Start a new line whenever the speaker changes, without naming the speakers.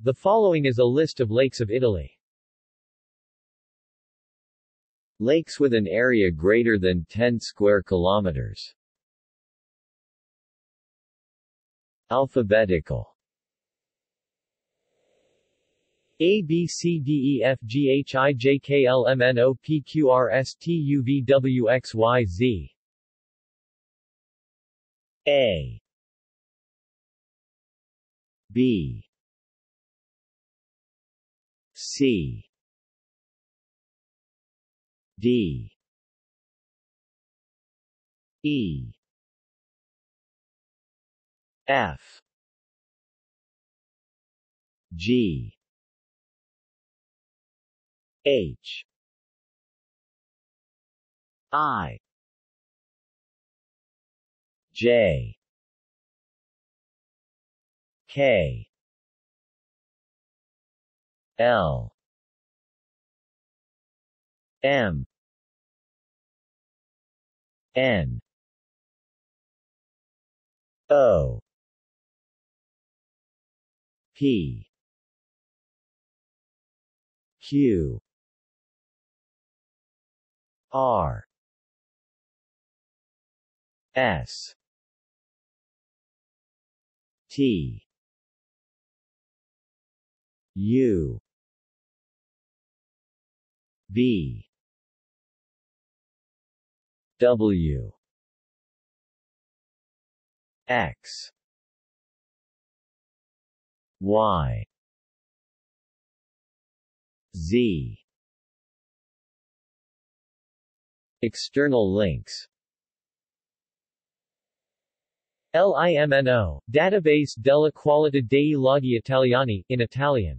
The following is a list of lakes of Italy. Lakes with an area greater than 10 square kilometers. Alphabetical A B C D E F G H I J K L M N O P Q R S T U V W X Y Z
A B C D E F G H I J K L M N O P Q R S T U B W X Y Z External links
LIMNO, Database della qualità dei loghi italiani, in Italian